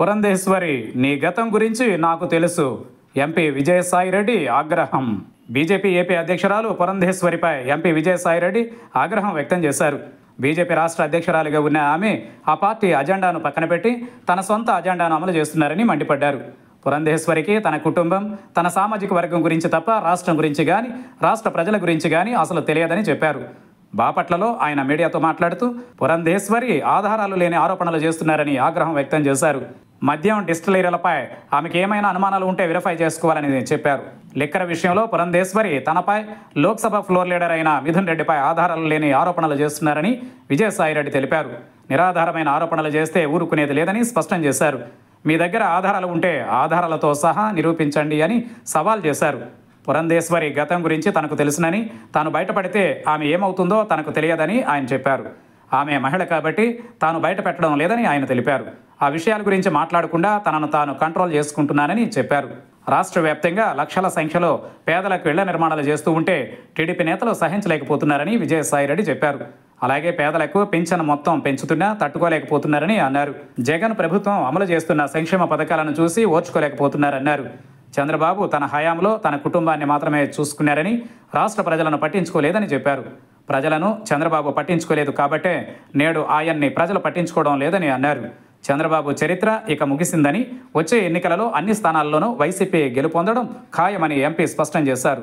పురంధేశ్వరి నీ గతం గురించి నాకు తెలుసు ఎంపీ విజయసాయిరెడ్డి ఆగ్రహం బీజేపీ ఏపీ అధ్యక్షురాలు పురంధేశ్వరిపై ఎంపీ విజయసాయిరెడ్డి ఆగ్రహం వ్యక్తం చేశారు బీజేపీ రాష్ట్ర అధ్యక్షురాలుగా ఉన్న ఆమె ఆ పార్టీ అజెండాను పక్కన పెట్టి తన సొంత అజెండాను అమలు చేస్తున్నారని మండిపడ్డారు పురంధేశ్వరికి తన కుటుంబం తన సామాజిక వర్గం గురించి తప్ప రాష్ట్రం గురించి కానీ రాష్ట్ర ప్రజల గురించి కానీ అసలు తెలియదని చెప్పారు బాపట్లలో ఆయన మీడియాతో మాట్లాడుతూ పురంధేశ్వరి ఆధారాలు లేని ఆరోపణలు చేస్తున్నారని ఆగ్రహం వ్యక్తం చేశారు మద్యం డిస్టిలరీలపై ఆమెకు ఏమైనా అనుమానాలు ఉంటే వెరిఫై చేసుకోవాలని చెప్పారు లిక్కర విషయంలో పురంధేశ్వరి తనపై లోక్సభ ఫ్లోర్ లీడర్ అయిన మిథున్ రెడ్డిపై ఆధారాలు లేని ఆరోపణలు చేస్తున్నారని విజయసాయిరెడ్డి తెలిపారు నిరాధారమైన ఆరోపణలు చేస్తే ఊరుకునేది లేదని స్పష్టం చేశారు మీ దగ్గర ఆధారాలు ఉంటే ఆధారాలతో సహా నిరూపించండి అని సవాల్ చేశారు పురంధేశ్వరి గతం గురించి తనకు తెలుసునని తాను బయటపడితే ఆమె ఏమవుతుందో తనకు తెలియదని ఆయన చెప్పారు ఆమె మహిళ కాబట్టి తాను బయట పెట్టడం లేదని ఆయన తెలిపారు ఆ విషయాల గురించి మాట్లాడకుండా తనను తాను కంట్రోల్ చేసుకుంటున్నానని చెప్పారు రాష్ట్ర వ్యాప్తంగా లక్షల సంఖ్యలో పేదలకు ఇళ్ల నిర్మాణాలు చేస్తూ ఉంటే టీడీపీ నేతలు సహించలేకపోతున్నారని విజయసాయిరెడ్డి చెప్పారు అలాగే పేదలకు పింఛను మొత్తం పెంచుతున్నా తట్టుకోలేకపోతున్నారని అన్నారు జగన్ ప్రభుత్వం అమలు చేస్తున్న సంక్షేమ పథకాలను చూసి ఓర్చుకోలేకపోతున్నారన్నారు చంద్రబాబు తన హయాంలో తన కుటుంబాన్ని మాత్రమే చూసుకున్నారని రాష్ట్ర ప్రజలను పట్టించుకోలేదని చెప్పారు ప్రజలను చంద్రబాబు పట్టించుకోలేదు కాబట్టే నేడు ఆయన్ని ప్రజలు పట్టించుకోవడం లేదని అన్నారు చంద్రబాబు చరిత్ర ఇక ముగిసిందని వచ్చే ఎన్నికలలో అన్ని స్థానాల్లోనూ వైసీపీ గెలుపొందడం ఖాయమని ఎంపీ స్పష్టం చేశారు